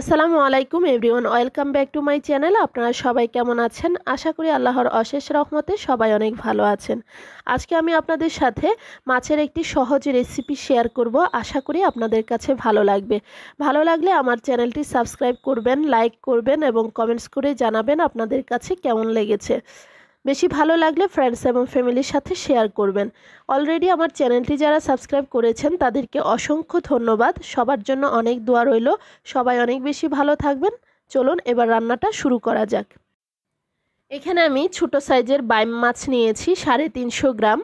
আসসালামু আলাইকুম everyone welcome back to my channel আপনারা সবাই কেমন আছেন আশা করি আল্লাহর অশেষ রহমতে সবাই অনেক ভালো আছেন আজকে আমি আপনাদের সাথে মাছের একটি সহজ রেসিপি শেয়ার করব আশা করি আপনাদের কাছে ভালো লাগবে ভালো লাগলে আমার চ্যানেলটি সাবস্ক্রাইব করবেন লাইক করবেন এবং কমেন্টস করে জানাবেন আপনাদের কাছে কেমন লেগেছে বেশি ভালো লাগলে ফ্রেন্ডস এবং ফ্যামিলির সাথে শেয়ার করবেন অলরেডি আমার চ্যানেলটি যারা সাবস্ক্রাইব করেছেন তাদেরকে অসংখ্য ধন্যবাদ সবার জন্য অনেক দোয়া রইল সবাই অনেক বেশি ভালো থাকবেন চলুন এবার রান্নাটা শুরু করা যাক এখানে আমি ছোট সাইজের বাইম মাছ নিয়েছি সাড়ে তিনশো গ্রাম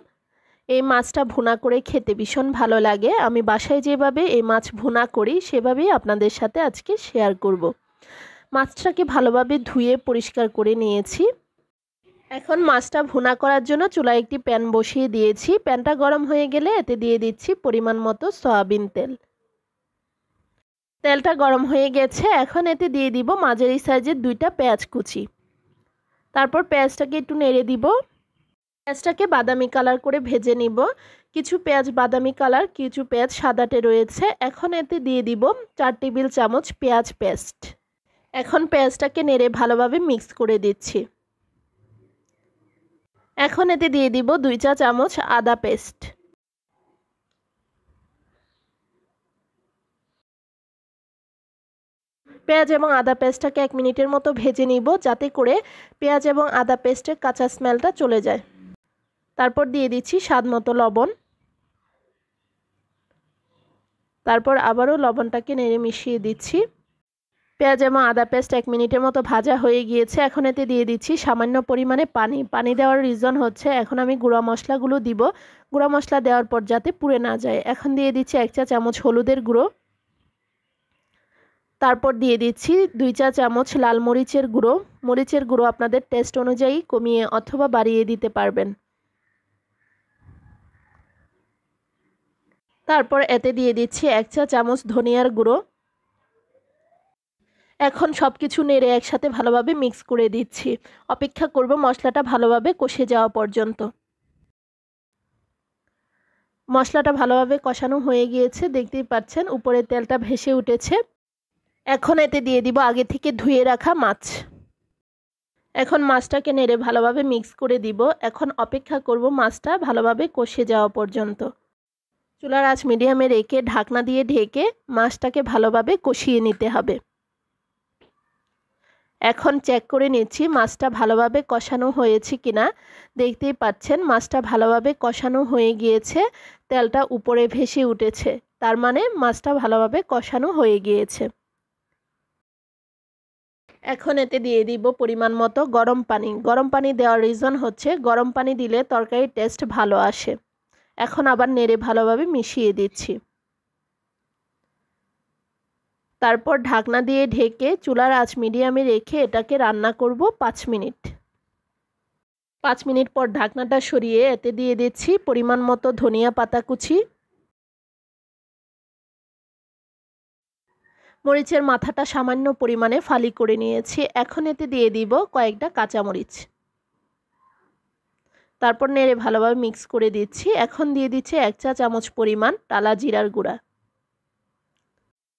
এই মাছটা ভুনা করে খেতে ভীষণ ভালো লাগে আমি বাসায় যেভাবে এই মাছ ভুনা করি সেভাবেই আপনাদের সাথে আজকে শেয়ার করব। মাছটাকে ভালোভাবে ধুয়ে পরিষ্কার করে নিয়েছি এখন মাছটা ভুনা করার জন্য চুলায় একটি প্যান বসিয়ে দিয়েছি প্যানটা গরম হয়ে গেলে এতে দিয়ে দিচ্ছি পরিমাণ মতো সয়াবিন তেল তেলটা গরম হয়ে গেছে এখন এতে দিয়ে দিব মাঝারি সাইজের দুইটা পেঁয়াজ কুচি তারপর পেঁয়াজটাকে একটু নেড়ে দিব পেঁয়াজটাকে বাদামি কালার করে ভেজে নিব কিছু পেঁয়াজ বাদামি কালার কিছু পেঁয়াজ সাদাটে রয়েছে এখন এতে দিয়ে দিব চার টেবিল চামচ পেঁয়াজ পেস্ট এখন পেঁয়াজটাকে নেড়ে ভালোভাবে মিক্স করে দিচ্ছি এখন এতে দিয়ে দিব দুই চা চামচ আদা পেস্ট পেঁয়াজ এবং আদা পেস্টটাকে এক মিনিটের মতো ভেজে নিব যাতে করে পেঁয়াজ এবং আদা পেস্টের কাঁচা স্মেলটা চলে যায় তারপর দিয়ে দিচ্ছি স্বাদ মতো লবণ তারপর আবারও লবণটাকে নেড়ে মিশিয়ে দিচ্ছি পেঁয়াজ এবং আদা পেস্ট এক মিনিটের মতো ভাজা হয়ে গিয়েছে এখন এতে দিয়ে দিচ্ছি সামান্য পরিমাণে পানি পানি দেওয়ার রিজন হচ্ছে এখন আমি গুঁড়া মশলাগুলো দিব গুঁড়া মশলা দেওয়ার পর যাতে পুড়ে না যায় এখন দিয়ে দিচ্ছি এক চা চামচ হলুদের গুঁড়ো তারপর দিয়ে দিচ্ছি দুই চা চামচ লাল মরিচের গুঁড়ো মরিচের গুঁড়ো আপনাদের টেস্ট অনুযায়ী কমিয়ে অথবা বাড়িয়ে দিতে পারবেন তারপর এতে দিয়ে দিচ্ছি এক চা চামচ ধনিয়ার গুঁড়ো এখন সব কিছু নেড়ে একসাথে ভালোভাবে মিক্স করে দিচ্ছি অপেক্ষা করব মশলাটা ভালোভাবে কষে যাওয়া পর্যন্ত মশলাটা ভালোভাবে কষানো হয়ে গিয়েছে দেখতেই পাচ্ছেন উপরে তেলটা ভেসে উঠেছে এখন এতে দিয়ে দিব আগে থেকে ধুয়ে রাখা মাছ এখন মাছটাকে নেড়ে ভালোভাবে মিক্স করে দিব এখন অপেক্ষা করব মাছটা ভালোভাবে কষে যাওয়া পর্যন্ত চুলার আঁচ মিডিয়ামে রেখে ঢাকনা দিয়ে ঢেকে মাছটাকে ভালোভাবে কষিয়ে নিতে হবে এখন চেক করে নিচ্ছি মাছটা ভালোভাবে কষানো হয়েছে কিনা দেখতেই পাচ্ছেন মাছটা ভালোভাবে কষানো হয়ে গিয়েছে তেলটা উপরে ভেসে উঠেছে তার মানে মাছটা ভালোভাবে কষানো হয়ে গিয়েছে এখন এতে দিয়ে দিব পরিমাণ মতো গরম পানি গরম পানি দেওয়ার রিজন হচ্ছে গরম পানি দিলে তরকারির টেস্ট ভালো আসে এখন আবার নেড়ে ভালোভাবে মিশিয়ে দিচ্ছি তারপর ঢাকনা দিয়ে ঢেকে চুলার আঁচ মিডিয়ামে রেখে এটাকে রান্না করব পাঁচ মিনিট পাঁচ মিনিট পর ঢাকনাটা সরিয়ে এতে দিয়ে দিচ্ছি পরিমাণ মতো ধনিয়া পাতা কুচি মরিচের মাথাটা সামান্য পরিমাণে ফালি করে নিয়েছি এখন এতে দিয়ে দিব কয়েকটা কাঁচামরিচ তারপর নেড়ে ভালোভাবে মিক্স করে দিচ্ছি এখন দিয়ে দিচ্ছে এক চা চামচ পরিমাণ টালা জিরার গুঁড়া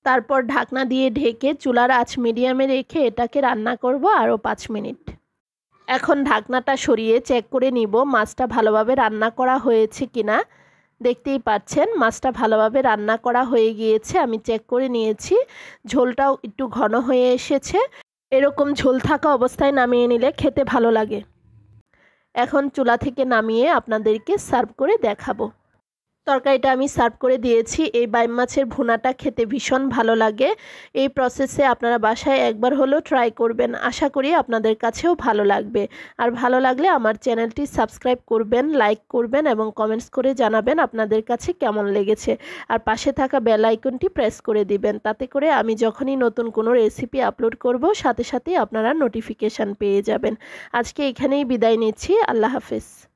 তারপর ঢাকনা দিয়ে ঢেকে চুলার আঁচ মিডিয়ামে রেখে এটাকে রান্না করব আরও পাঁচ মিনিট এখন ঢাকনাটা সরিয়ে চেক করে নিব মাছটা ভালোভাবে রান্না করা হয়েছে কি না দেখতেই পাচ্ছেন মাছটা ভালোভাবে রান্না করা হয়ে গিয়েছে আমি চেক করে নিয়েছি ঝোলটাও একটু ঘন হয়ে এসেছে এরকম ঝোল থাকা অবস্থায় নামিয়ে নিলে খেতে ভালো লাগে এখন চুলা থেকে নামিয়ে আপনাদেরকে সার্ভ করে দেখাবো তরকারিটা আমি সার্ভ করে দিয়েছি এই বাইম মাছের ভুনাটা খেতে ভীষণ ভালো লাগে এই প্রসেসে আপনারা বাসায় একবার হলেও ট্রাই করবেন আশা করি আপনাদের কাছেও ভালো লাগবে আর ভালো লাগলে আমার চ্যানেলটি সাবস্ক্রাইব করবেন লাইক করবেন এবং কমেন্টস করে জানাবেন আপনাদের কাছে কেমন লেগেছে আর পাশে থাকা বেল আইকনটি প্রেস করে দিবেন তাতে করে আমি যখনই নতুন কোনো রেসিপি আপলোড করব সাথে সাথেই আপনারা নোটিফিকেশান পেয়ে যাবেন আজকে এখানেই বিদায় নিচ্ছি আল্লাহ হাফেজ